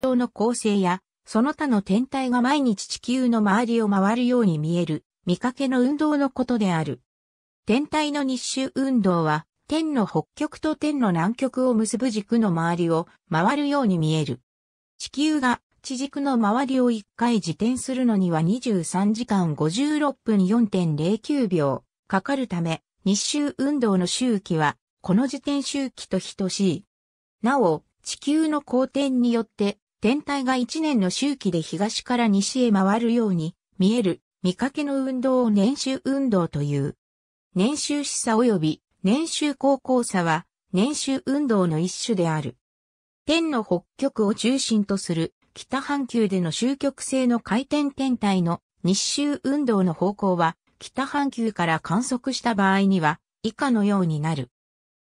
星の構成や、その他の天体が毎日地球の周りを回るように見える、見かけの運動のことである。天体の日周運動は、天の北極と天の南極を結ぶ軸の周りを回るように見える。地球が地軸の周りを1回自転するのには23時間56分4.09秒かかるため、日周運動の周期はこの自転周期と等しい。なお、地球の公転によって天体が一年の周期で東から西へ回るように見える見かけの運動を年周運動という。年周視差及び年周高校差は年周運動の一種である。天の北極を中心とする北半球での終局性の回転天体の日周運動の方向は北半球から観測した場合には以下のようになる。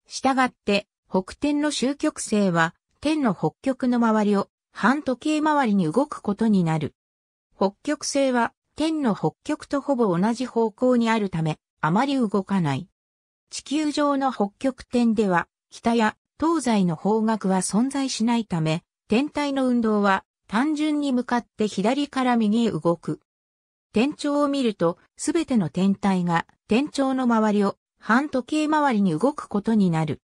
したがって北天の終局性は天の北極の周りを半時計回りに動くことになる。北極星は天の北極とほぼ同じ方向にあるため、あまり動かない。地球上の北極点では、北や東西の方角は存在しないため、天体の運動は単純に向かって左から右へ動く。天頂を見ると、すべての天体が天頂の周りを半時計回りに動くことになる。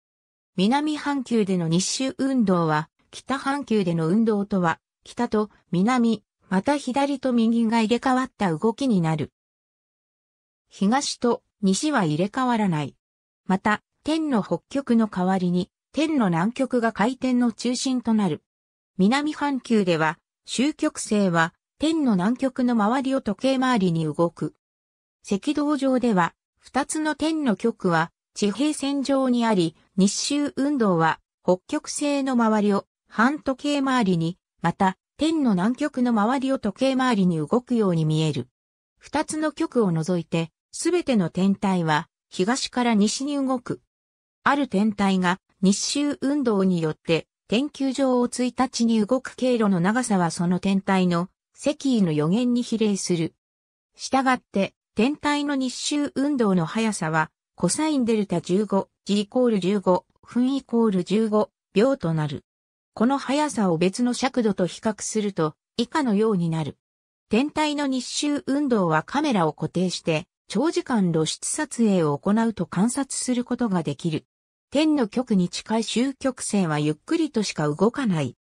南半球での日周運動は北半球での運動とは、北と南、また左と右が入れ替わった動きになる。東と西は入れ替わらない。また、天の北極の代わりに、天の南極が回転の中心となる。南半球では、終極星は、天の南極の周りを時計回りに動く。赤道上では、二つの天の極は、地平線上にあり、日周運動は、北極星の周りを半時計回りに、また、天の南極の周りを時計回りに動くように見える。二つの極を除いて、すべての天体は、東から西に動く。ある天体が、日周運動によって、天球上を1日に動く経路の長さはその天体の、積位の予言に比例する。したがって、天体の日周運動の速さは、コサインデルタ15、G イコール15、分イコール15秒となる。この速さを別の尺度と比較すると、以下のようになる。天体の日周運動はカメラを固定して、長時間露出撮影を行うと観察することができる。天の極に近い周局線はゆっくりとしか動かない。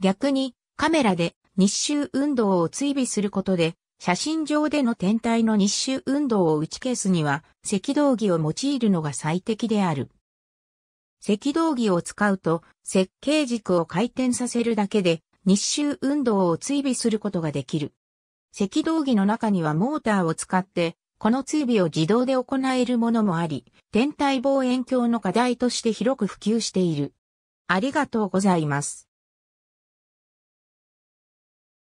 逆に、カメラで日周運動を追尾することで、写真上での天体の日周運動を打ち消すには、赤道儀を用いるのが最適である。赤道儀を使うと、設計軸を回転させるだけで、日周運動を追尾することができる。赤道儀の中にはモーターを使って、この追尾を自動で行えるものもあり、天体望遠鏡の課題として広く普及している。ありがとうございます。